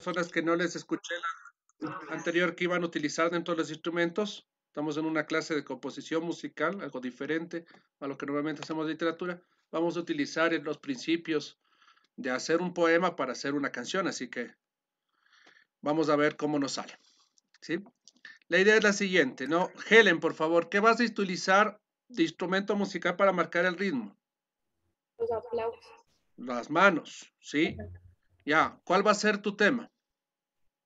personas que no les escuché la anterior que iban a utilizar dentro de los instrumentos. Estamos en una clase de composición musical, algo diferente a lo que normalmente hacemos de literatura. Vamos a utilizar los principios de hacer un poema para hacer una canción, así que vamos a ver cómo nos sale. ¿sí? La idea es la siguiente, ¿no? Helen, por favor, ¿qué vas a utilizar de instrumento musical para marcar el ritmo? Los aplausos. Las manos, ¿sí? Ya, ¿cuál va a ser tu tema?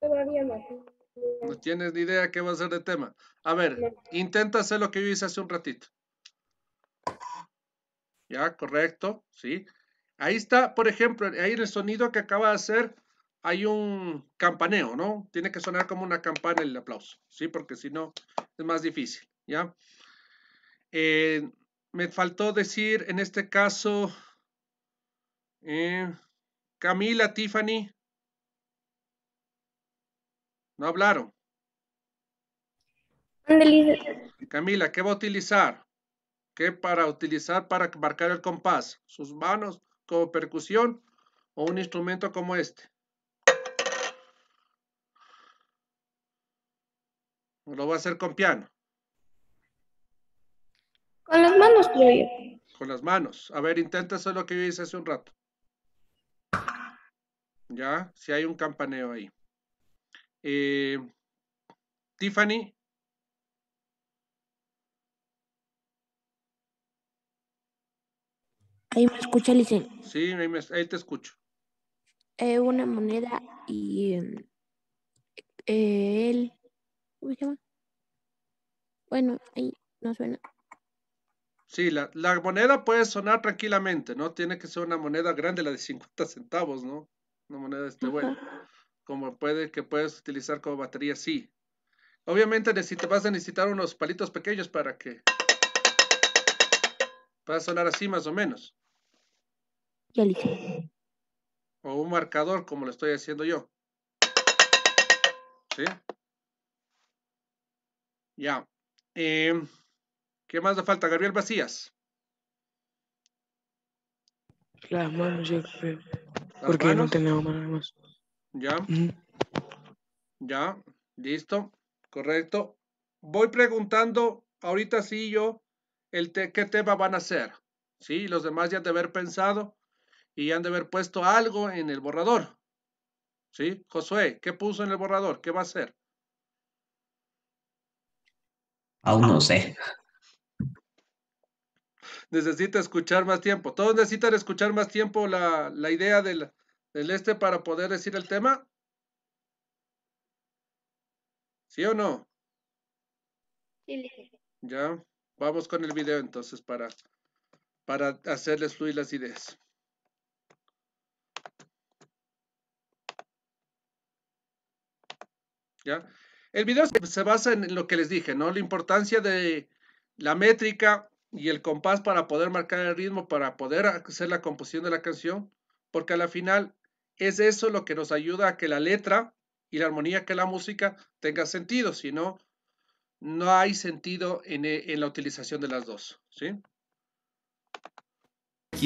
Todavía no. No tienes ni idea qué va a ser de tema. A ver, intenta hacer lo que yo hice hace un ratito. Ya, correcto, sí. Ahí está, por ejemplo, ahí en el sonido que acaba de hacer hay un campaneo, ¿no? Tiene que sonar como una campana el aplauso, ¿sí? Porque si no es más difícil, ¿ya? Eh, me faltó decir en este caso... Eh, Camila, Tiffany. No hablaron. Camila, ¿qué va a utilizar? ¿Qué para utilizar para marcar el compás? ¿Sus manos como percusión o un instrumento como este? ¿O lo va a hacer con piano? Con las manos, creo Con las manos. A ver, intenta lo que yo hice hace un rato. ¿ya? Si hay un campaneo ahí. Eh, Tiffany. Ahí me escucha, Lice Sí, ahí, me, ahí, te escucho. Eh, una moneda y eh, ¿Cómo se llama? Bueno, ahí no suena. Sí, la, la moneda puede sonar tranquilamente, ¿no? Tiene que ser una moneda grande, la de 50 centavos, ¿no? una moneda este bueno Como puede que puedes utilizar como batería, sí. Obviamente vas a necesitar unos palitos pequeños para que pueda sonar así más o menos. O un marcador como lo estoy haciendo yo. ¿Sí? Ya. Em, ¿Qué más le falta? Gabriel Vacías. Las manos, porque no tenemos más, Ya. Mm. Ya. Listo. Correcto. Voy preguntando ahorita sí yo el te qué tema van a hacer. Sí, los demás ya han de haber pensado y ya han de haber puesto algo en el borrador. ¿Sí? Josué, ¿qué puso en el borrador? ¿Qué va a hacer? Aún no sé necesita escuchar más tiempo. Todos necesitan escuchar más tiempo la, la idea del, del este para poder decir el tema. ¿Sí o no? Sí, Ya, vamos con el video entonces para, para hacerles fluir las ideas. ¿Ya? El video se basa en lo que les dije, ¿no? La importancia de la métrica, y el compás para poder marcar el ritmo, para poder hacer la composición de la canción, porque a la final es eso lo que nos ayuda a que la letra y la armonía que la música tenga sentido, si no, no hay sentido en, eh, en la utilización de las dos, ¿sí?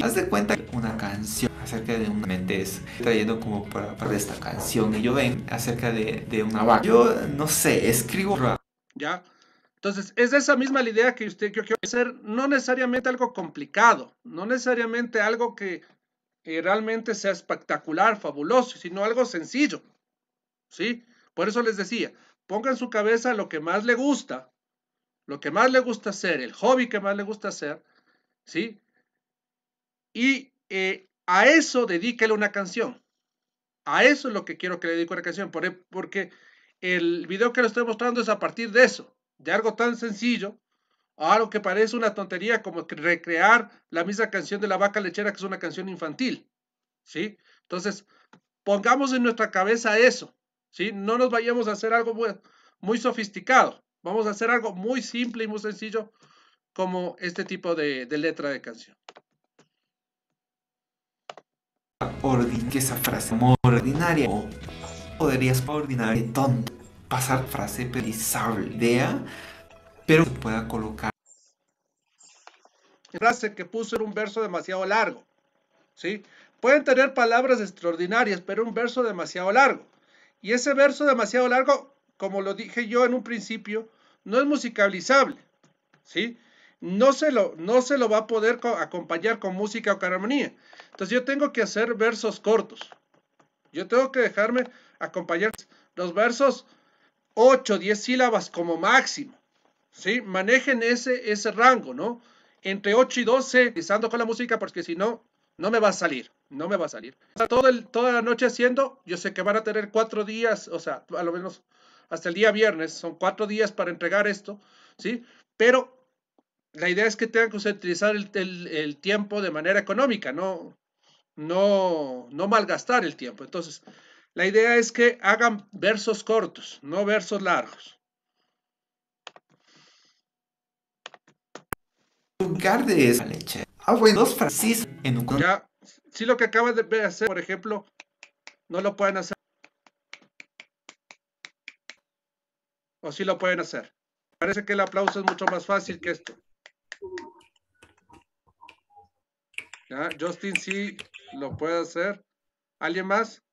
Haz de cuenta una canción acerca de un mente es trayendo como para, para esta canción y yo ven acerca de, de una vaca. Yo no sé, escribo Ya, entonces, es esa misma la idea que usted, quiere hacer, no necesariamente algo complicado, no necesariamente algo que eh, realmente sea espectacular, fabuloso, sino algo sencillo, ¿sí? Por eso les decía, ponga en su cabeza lo que más le gusta, lo que más le gusta hacer, el hobby que más le gusta hacer, ¿sí? Y eh, a eso dedíquele una canción. A eso es lo que quiero que le dedique una canción, e, porque el video que le estoy mostrando es a partir de eso de algo tan sencillo a algo que parece una tontería como recrear la misma canción de la vaca lechera, que es una canción infantil. ¿Sí? Entonces, pongamos en nuestra cabeza eso. ¿Sí? No nos vayamos a hacer algo muy, sofisticado. Vamos a hacer algo muy simple y muy sencillo como este tipo de, letra de canción. que esa frase ordinaria o podrías ordinaria tonto pasar frase perisable, idea, pero se pueda colocar. frase que puso en un verso demasiado largo, ¿sí? Pueden tener palabras extraordinarias, pero un verso demasiado largo. Y ese verso demasiado largo, como lo dije yo en un principio, no es musicalizable, ¿sí? No se lo, no se lo va a poder acompañar con música o caramonía. Entonces yo tengo que hacer versos cortos. Yo tengo que dejarme acompañar los versos 8, 10 sílabas como máximo. ¿sí? Manejen ese, ese rango, ¿no? Entre 8 y 12, pisando con la música, porque si no, no me va a salir. No me va a salir. Todo toda la noche haciendo, yo sé que van a tener cuatro días, o sea, a lo menos hasta el día viernes, son cuatro días para entregar esto, ¿sí? Pero la idea es que tengan que utilizar el, el tiempo de manera económica, no, no, no malgastar el tiempo. Entonces, la idea es que hagan versos cortos, no versos largos. Lugar de esa leche. Ah, bueno, dos en un... Ya, si lo que acabas de hacer, por ejemplo, no lo pueden hacer. O si lo pueden hacer. Parece que el aplauso es mucho más fácil que esto. Justin sí lo puede hacer. ¿Alguien más?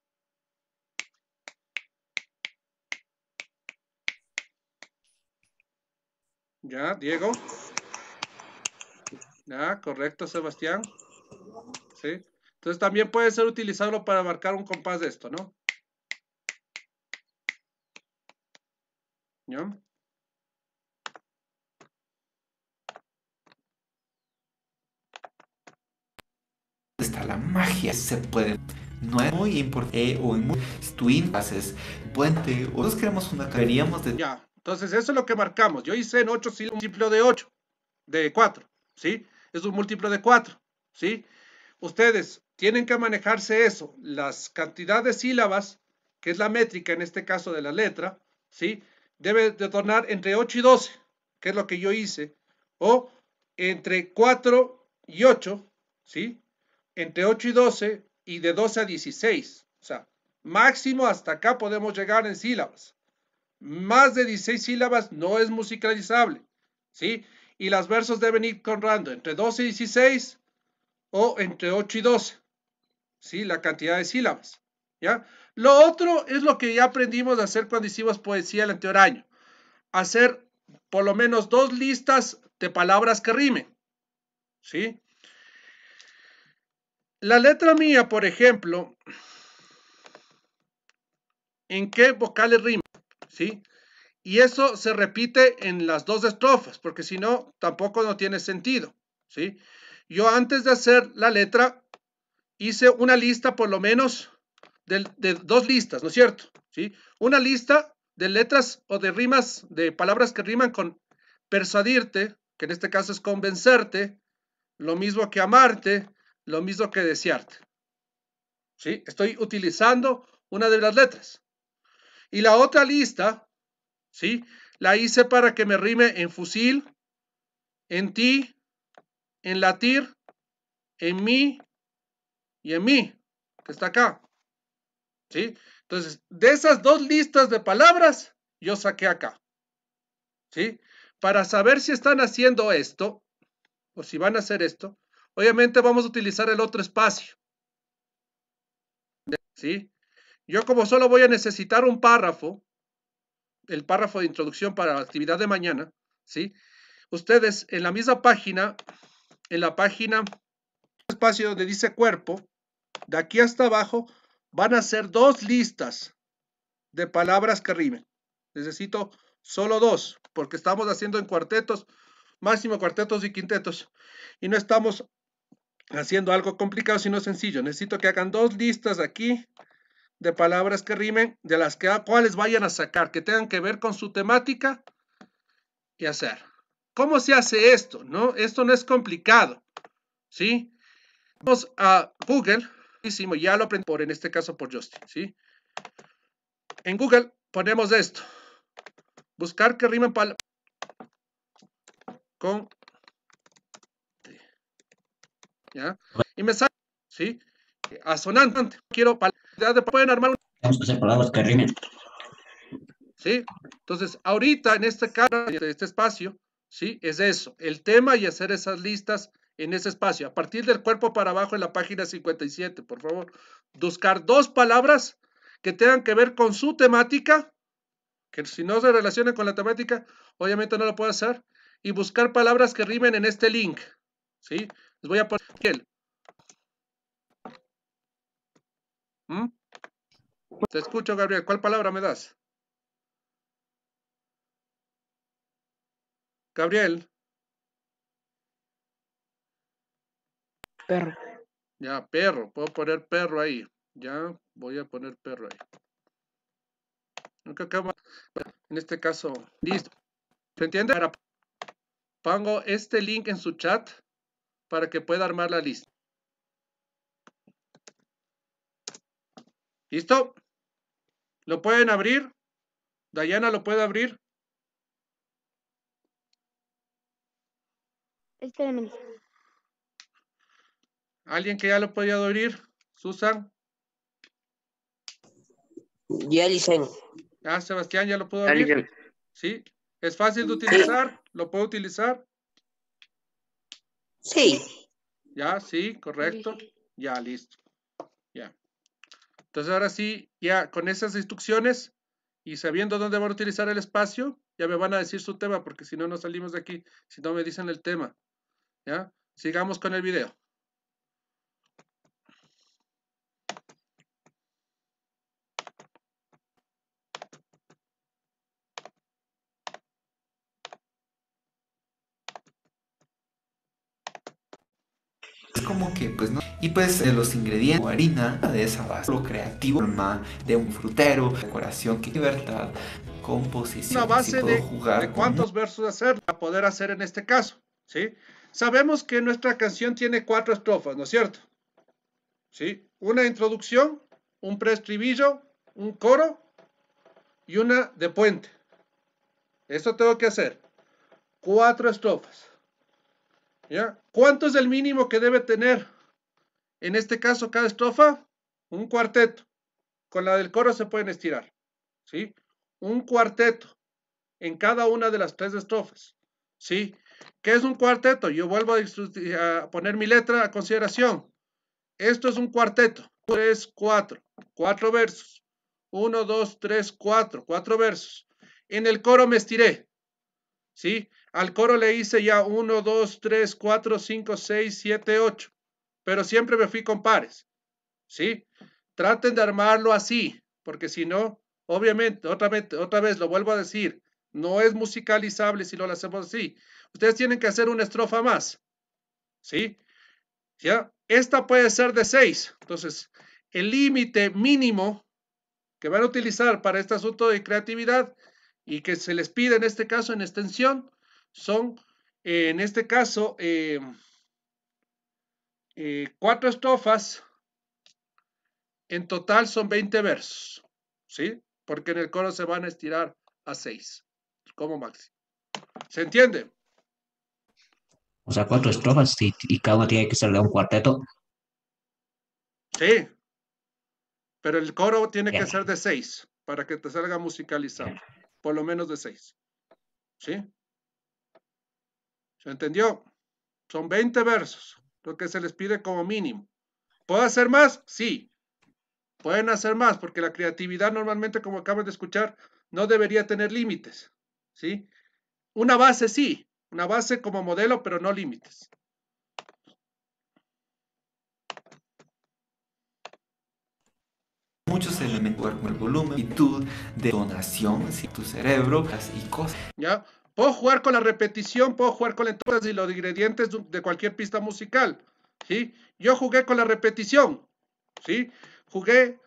Ya, Diego. Ya, correcto, Sebastián. Sí. Entonces también puede ser utilizarlo para marcar un compás de esto, ¿no? ¿Ya? Está la magia, se puede. No es muy importante, eh, o en muy twin haces puente, o queremos una, queríamos de... Ya, entonces, eso es lo que marcamos. Yo hice en 8 sílabas un múltiplo de 8, de 4, ¿sí? Es un múltiplo de 4, ¿sí? Ustedes tienen que manejarse eso, las cantidades de sílabas, que es la métrica en este caso de la letra, ¿sí? Debe de tornar entre 8 y 12, que es lo que yo hice, o entre 4 y 8, ¿sí? Entre 8 y 12 y de 12 a 16, o sea, máximo hasta acá podemos llegar en sílabas, más de 16 sílabas no es musicalizable, ¿sí? Y las versos deben ir rando entre 12 y 16 o entre 8 y 12, ¿sí? La cantidad de sílabas, ¿ya? Lo otro es lo que ya aprendimos a hacer cuando hicimos poesía el anterior año. Hacer por lo menos dos listas de palabras que rimen, ¿sí? La letra mía, por ejemplo, ¿en qué vocales rime? ¿sí? Y eso se repite en las dos estrofas, porque si no, tampoco no tiene sentido, ¿sí? Yo antes de hacer la letra, hice una lista por lo menos de, dos listas, ¿no es cierto? ¿Sí? Una lista de letras o de rimas, de palabras que riman con persuadirte, que en este caso es convencerte, lo mismo que amarte, lo mismo que desearte. ¿Sí? Estoy utilizando una de las letras. Y la otra lista, ¿sí? La hice para que me rime en fusil, en ti, en latir, en mí y en mí, que está acá. ¿Sí? Entonces, de esas dos listas de palabras, yo saqué acá. ¿Sí? Para saber si están haciendo esto, o si van a hacer esto, obviamente vamos a utilizar el otro espacio. ¿Sí? Yo como solo voy a necesitar un párrafo, el párrafo de introducción para la actividad de mañana, ¿sí? Ustedes en la misma página, en la página, espacio donde dice cuerpo, de aquí hasta abajo, van a ser dos listas de palabras que rimen. Necesito solo dos, porque estamos haciendo en cuartetos, máximo cuartetos y quintetos, y no estamos haciendo algo complicado, sino sencillo. Necesito que hagan dos listas aquí de palabras que rimen, de las que, ah, cuales vayan a sacar, que tengan que ver con su temática y hacer. ¿Cómo se hace esto? No, esto no es complicado, ¿sí? Vamos a Google, ya lo aprendí por, en este caso por Justin, ¿sí? En Google ponemos esto, buscar que rimen palabras con, ¿ya? Y me sale, ¿sí? asonante. Quiero pueden armar un... Vamos a hacer palabras que rimen. ¿Sí? Entonces, ahorita en este caso, este, este espacio, ¿sí? Es eso, el tema y hacer esas listas en ese espacio. A partir del cuerpo para abajo en la página 57, por favor, buscar dos palabras que tengan que ver con su temática, que si no se relacionan con la temática, obviamente no lo puedo hacer, y buscar palabras que rimen en este link, ¿sí? Les voy a poner ¿Mm? Te escucho, Gabriel. ¿Cuál palabra me das? Gabriel. Perro. Ya, perro. Puedo poner perro ahí. Ya, voy a poner perro ahí. En este caso, listo. ¿Se entiende? pongo este link en su chat para que pueda armar la lista. ¿Listo? ¿Lo pueden abrir? Dayana, ¿lo puede abrir? ¿Alguien que ya lo podía abrir? Susan. Ya, dicen. Ah, Sebastián, ya lo puedo abrir. Sí. ¿Es fácil de utilizar? ¿Lo puedo utilizar? Sí. Ya, sí, correcto. Ya, listo. Entonces ahora sí, ya con esas instrucciones y sabiendo dónde van a utilizar el espacio, ya me van a decir su tema, porque si no, no salimos de aquí, si no me dicen el tema. ¿Ya? Sigamos con el video. como que pues Y pues eh, los ingredientes harina de esa base, lo creativo, forma de un frutero, decoración, que libertad, composición. Una base de, jugar cuántos versos hacer, para poder hacer en este caso, ¿sí? Sabemos que nuestra canción tiene cuatro estrofas, ¿no es cierto? ¿Sí? Una introducción, un preestribillo, un coro y una de puente. Esto tengo que hacer. Cuatro estrofas. ¿Cuánto es el mínimo que debe tener? En este caso, cada estrofa, un cuarteto. Con la del coro se pueden estirar. ¿Sí? Un cuarteto en cada una de las tres estrofas. ¿Sí? ¿Qué es un cuarteto? Yo vuelvo a, poner mi letra a consideración. Esto es un cuarteto. tres, cuatro, cuatro versos. uno, dos, tres, cuatro, cuatro versos. En el coro me estiré. ¿Sí? Al coro le hice ya 1, 2, 3, 4, 5, 6, 7, 8. Pero siempre me fui con pares. ¿Sí? Traten de armarlo así, porque si no, obviamente, otra vez, otra vez lo vuelvo a decir, no es musicalizable si lo hacemos así. Ustedes tienen que hacer una estrofa más. ¿Sí? ¿Ya? Esta puede ser de 6. Entonces, el límite mínimo que van a utilizar para este asunto de creatividad y que se les pide en este caso en extensión son, eh, en este caso, eh, eh, cuatro estrofas, en total son 20 versos, ¿sí? Porque en el coro se van a estirar a seis, como máximo. ¿Se entiende? O sea, cuatro estrofas y, cada una tiene que ser un cuarteto. Sí, pero el coro tiene que ser de seis para que te salga musicalizado, por lo menos de seis. ¿Sí? ¿Se entendió? Son 20 versos, lo que se les pide como mínimo. ¿Puedo hacer más? Sí. Pueden hacer más, porque la creatividad normalmente, como acaban de escuchar, no debería tener límites. ¿Sí? Una base sí, una base como modelo, pero no límites. muchos elementos como el volumen, actitud de donación, si tu cerebro y cosas. Ya, Puedo jugar con la repetición, puedo jugar con las y los ingredientes de cualquier pista musical. ¿sí? Yo jugué con la repetición. ¿sí? Jugué,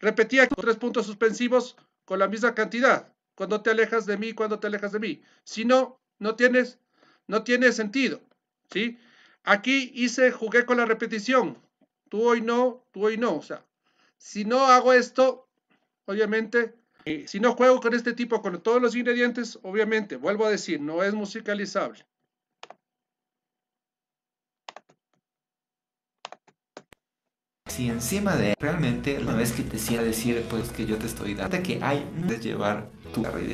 repetía tres puntos suspensivos con la misma cantidad. Cuando te alejas de mí, cuando te alejas de mí. Si no, no tienes, no tiene sentido. ¿sí? Aquí hice, jugué con la repetición. Tú hoy no, tú hoy no. O sea, si no hago esto, obviamente eh, si no juego con este tipo, con todos los ingredientes, obviamente, vuelvo a decir, no es musicalizable. Si encima de realmente una vez que te siga decir pues que yo te estoy dando que hay de llevar tu red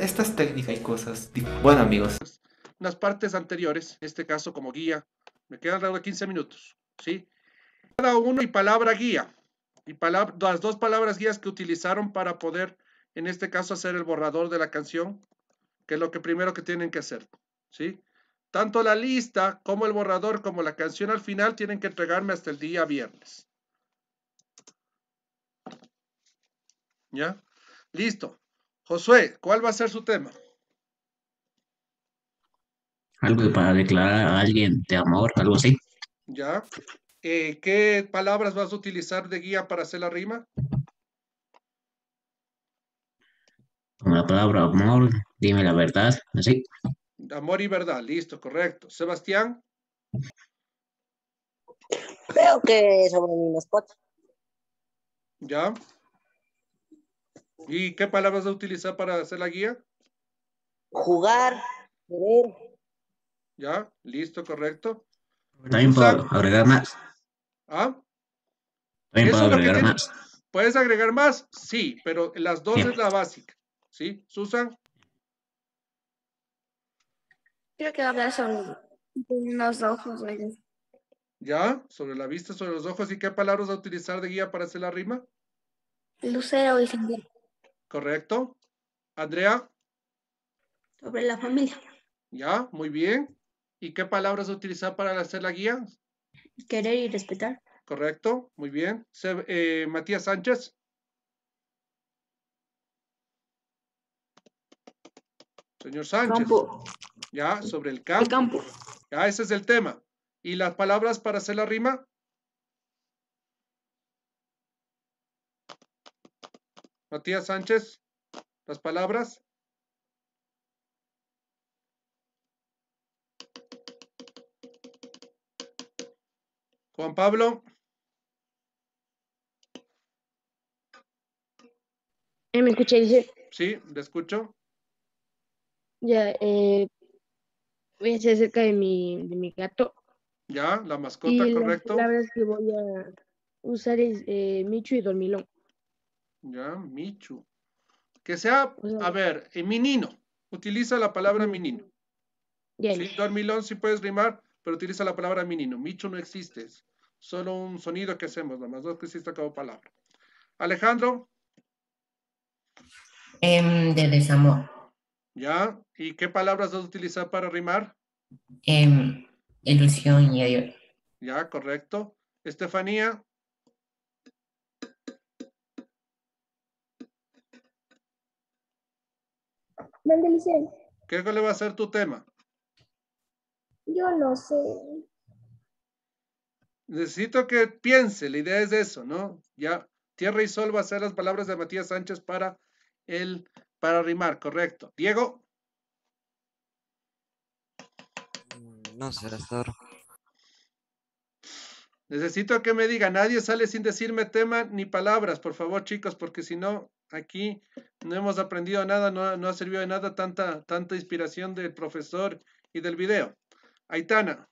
estas técnicas y cosas bueno amigos las partes anteriores en este caso como guía me quedan alrededor de 15 minutos sí cada uno y palabra guía y las dos palabras guías que utilizaron para poder, en este caso, hacer el borrador de la canción, que es lo que primero que tienen que hacer, ¿sí? Tanto la lista como el borrador como la canción al final tienen que entregarme hasta el día viernes. ¿Ya? Listo. Josué, ¿cuál va a ser su tema? Algo para declarar a alguien de amor, algo así. Ya. Eh, ¿qué palabras vas a utilizar de guía para hacer la rima? La palabra amor, dime la verdad, así. Amor y verdad, listo, correcto. Sebastián. Creo que sobre mi mascota. ¿Ya? ¿Y qué palabras vas a utilizar para hacer la guía? Jugar, querer. ¿Ya? Listo, correcto. También puedo agregar más. ¿Ah? ¿Puedes agregar más? Sí, pero las dos es la básica. ¿Sí, Susan? Creo que hablar sobre los ojos. ¿Ya? Sobre la vista, sobre los ojos. ¿Y qué palabras a utilizar de guía para hacer la rima? Lucero y Correcto. Andrea. Sobre la familia. Ya, muy bien. ¿Y qué palabras utilizar para hacer la guía? Querer y respetar. Correcto, muy bien. Eh, Matías Sánchez. Señor Sánchez. Campo. Ya, sobre el campo. El campo. Ya, ese es el tema. ¿Y las palabras para hacer la rima? Matías Sánchez, las palabras. Juan Pablo. Eh, ¿Me escuché, dice? Sí, le escucho. Ya, eh, voy a hacer cerca de mi, gato. Ya, la mascota, y correcto. La palabras que voy a usar es eh, Michu y Dormilón. Ya, Michu. Que sea, a ver, eh, menino. Utiliza la palabra menino. Sí, dormilón, si puedes rimar pero utiliza la palabra minino. Micho no existe, solo un sonido que hacemos, nomás que existe cada palabra. Alejandro. Em, de desamor. ¿Ya? ¿Y qué palabras vas a utilizar para rimar? en em, ilusión y adiós. Ya, correcto. Estefanía. ¿Qué le va a ser tu tema? Yo lo sé. Necesito que piense, la idea es eso, ¿no? Ya, tierra y sol va a ser las palabras de Matías Sánchez para el, para rimar, correcto. Diego. No será, Astor. Necesito que me diga, nadie sale sin decirme tema ni palabras, por favor, chicos, porque si no, aquí no hemos aprendido nada, no, no ha servido de nada tanta, tanta inspiración del profesor y del video. Aitana.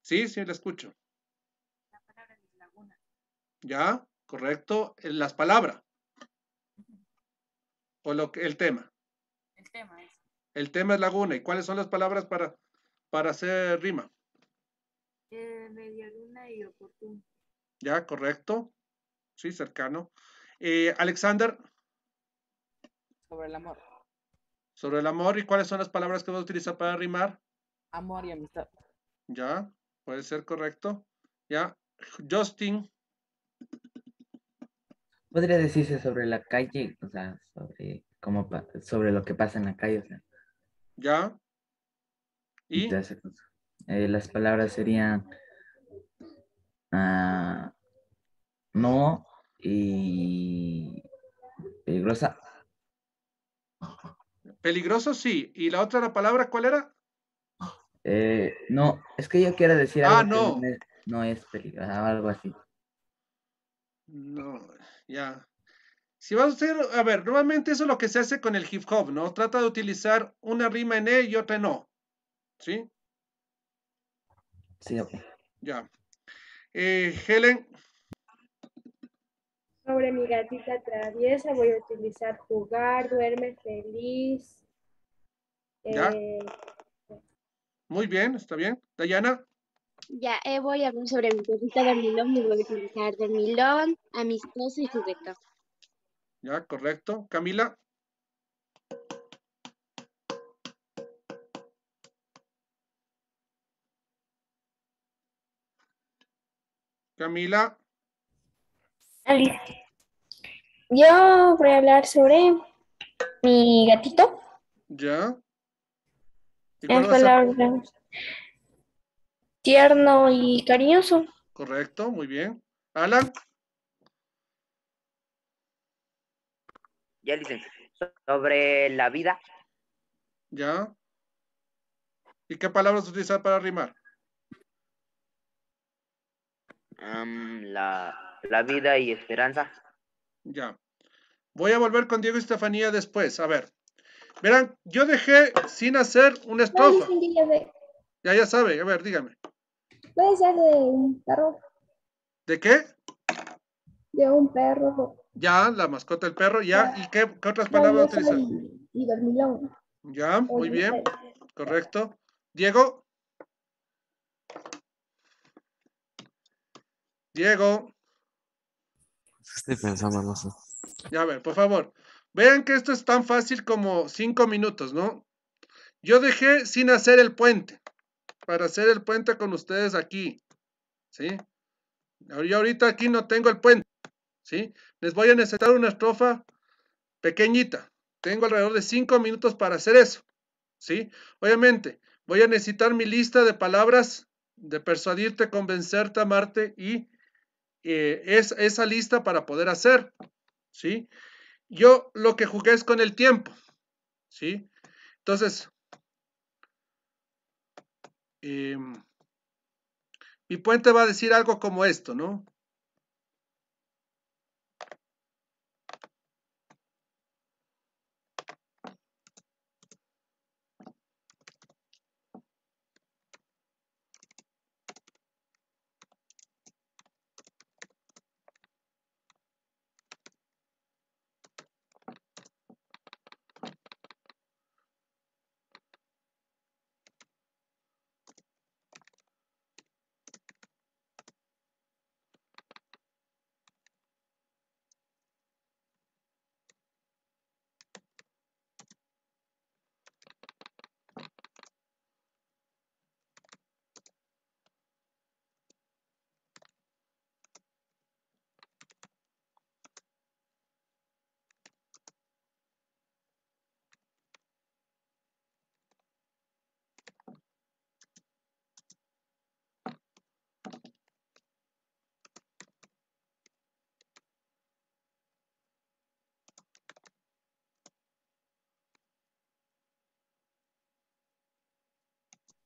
Sí, sí, la escucho. La palabra es laguna. Ya, correcto. Eh, las palabras. O lo que, el tema. El tema es. El tema es laguna. ¿Y cuáles son las palabras para, para hacer rima? Eh, media luna y oportuno. Ya, correcto. Sí, cercano. Eh, Alexander. Sobre el amor. Sobre el amor, ¿y cuáles son las palabras que vas a utilizar para rimar? Amor y amistad. Ya, puede ser correcto. Ya, Justin. Podría decirse sobre la calle, o sea, sobre cómo sobre lo que pasa en la calle, Ya. Y eh, las palabras serían ah, no y peligrosa. Peligroso, sí. ¿Y la otra la palabra cuál era? Eh, no, es que yo quiero decir algo ah, no. no es peligroso, ah, algo así. No, ya. Si vas a hacer, a ver, normalmente eso es lo que se hace con el hip hop, ¿no? Trata de utilizar una rima en E y otra en O. ¿Sí? Sí, ok. Ya. Eh, Helen. Sobre mi gatita traviesa voy a utilizar jugar, duerme feliz. Eh, Muy bien, está bien. Dayana. Ya, eh, voy a hablar sobre mi de milón y voy a utilizar de milón amistoso y juguetón. Ya, correcto. Camila. Camila. Yo voy a hablar sobre mi gatito. ¿Ya? Es palabras tierno y cariñoso. Correcto, muy bien. Alan. Ya, dicen Sobre la vida. Ya. ¿Y qué palabras utilizar para rimar? la vida y esperanza. Ya. Voy a volver con Diego y Estefanía después. A ver. Verán, yo dejé sin hacer un estrofa. Ya, ya sabe. A ver, dígame. Puede ser de un perro. ¿De qué? De un perro. Ya, la mascota del perro, ya. ¿Y qué, otras palabras utilizan? Y, y dormilón. Ya, muy bien. Correcto. Diego. Diego. Estoy pensando, no sé. Ya a ver, por favor. Vean que esto es tan fácil como cinco minutos, ¿no? Yo dejé sin hacer el puente. Para hacer el puente con ustedes aquí. ¿Sí? Yo ahorita aquí no tengo el puente. ¿Sí? Les voy a necesitar una estrofa pequeñita. Tengo alrededor de cinco minutos para hacer eso. ¿Sí? Obviamente, voy a necesitar mi lista de palabras de persuadirte, convencerte, amarte y eh, esa lista para poder hacer. ¿sí? Yo lo que jugué es con el tiempo, ¿sí? Entonces, em, mi puente va a decir algo como esto, ¿no?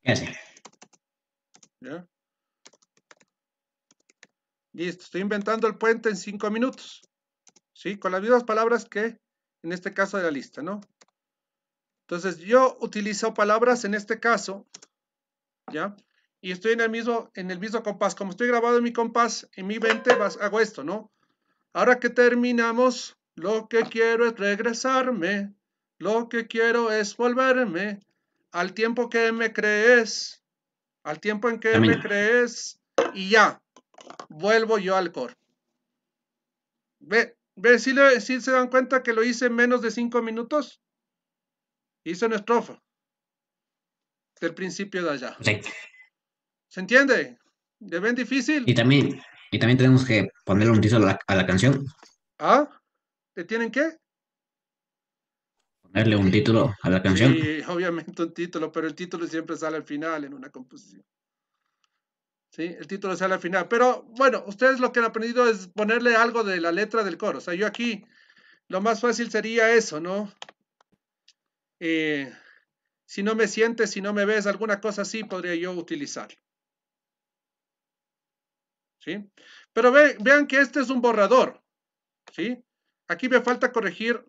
Listo, estoy inventando el puente en cinco minutos. ¿Sí? Con las mismas palabras que en este caso de la lista, ¿no? Entonces, yo utilizo palabras en este caso, ¿ya? Y estoy en el mismo, en el mismo compás. Como estoy grabado en mi compás, en mi 20 hago esto, ¿no? Ahora que terminamos, lo que quiero es regresarme. Lo que quiero es volverme al tiempo que me crees, al tiempo en que me crees, y ya, vuelvo yo al core. Ve, ve si, se dan cuenta que lo hice en menos de cinco minutos. Hice una estrofa del principio de allá. Sí. ¿Se entiende? ¿Le ven difícil? Y también, y también tenemos que ponerle un título a la, a la canción. ¿Ah? ¿Te tienen qué? darle un título a la canción. Sí, obviamente un título, pero el título siempre sale al final en una composición. Sí, el título sale al final. Pero bueno, ustedes lo que han aprendido es ponerle algo de la letra del coro. O sea, yo aquí lo más fácil sería eso, ¿no? Eh, si no me sientes, si no me ves, alguna cosa así podría yo utilizar. ¿Sí? Pero vean que este es un borrador. ¿Sí? Aquí me falta corregir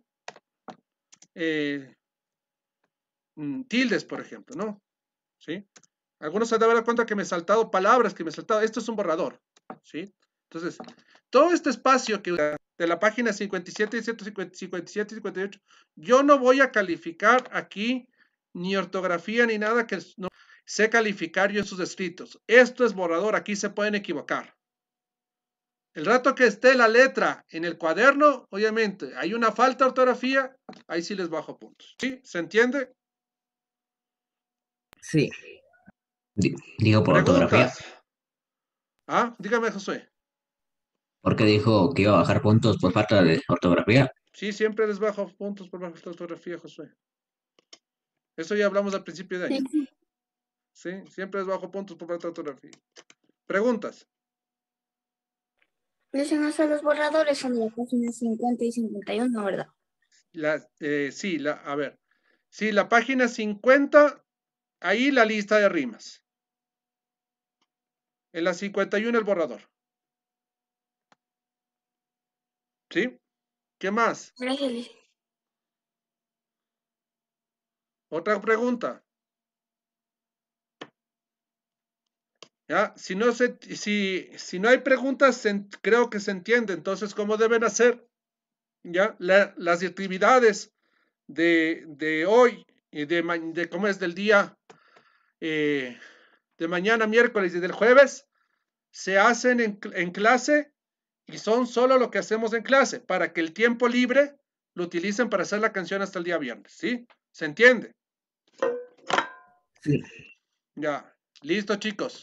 eh, mm, tildes, por ejemplo, ¿no? ¿Sí? Algunos se han dado cuenta que me he saltado palabras, que me he saltado. Esto es un borrador, ¿sí? Entonces, todo este espacio que de la página 57 y 57 58, yo no voy a calificar aquí ni ortografía ni nada que no sé calificar yo en sus escritos. Esto es borrador, aquí se pueden equivocar. El rato que esté la letra en el cuaderno, obviamente, hay una falta de ortografía, ahí sí les bajo puntos. ¿Sí? ¿Se entiende? Sí. Digo por ortografía. Ah, dígame, Josué. Porque dijo que iba a bajar puntos por falta de ortografía. Sí, siempre les bajo puntos por falta de ortografía, José. Eso ya hablamos al principio de año. Sí, sí, siempre les bajo puntos por falta de ortografía. Preguntas. Dicen los borradores son las páginas 50 y 51, ¿verdad? La, eh, sí, la, a ver. Sí, la página 50, ahí la lista de rimas. En la 51 el borrador. ¿Sí? ¿Qué más? Gracias. Otra pregunta. Si, no hay preguntas, creo que se entiende. Entonces, ¿cómo deben hacer? ¿Ya? las actividades de, hoy y de, cómo es del día eh, de mañana, miércoles y del jueves, se hacen en, en clase y son solo lo que hacemos en clase, para que el tiempo libre lo utilicen para hacer la canción hasta el día viernes, ¿sí? ¿Se entiende? Sí. Ya. Listo, chicos.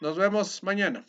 Nos vemos mañana.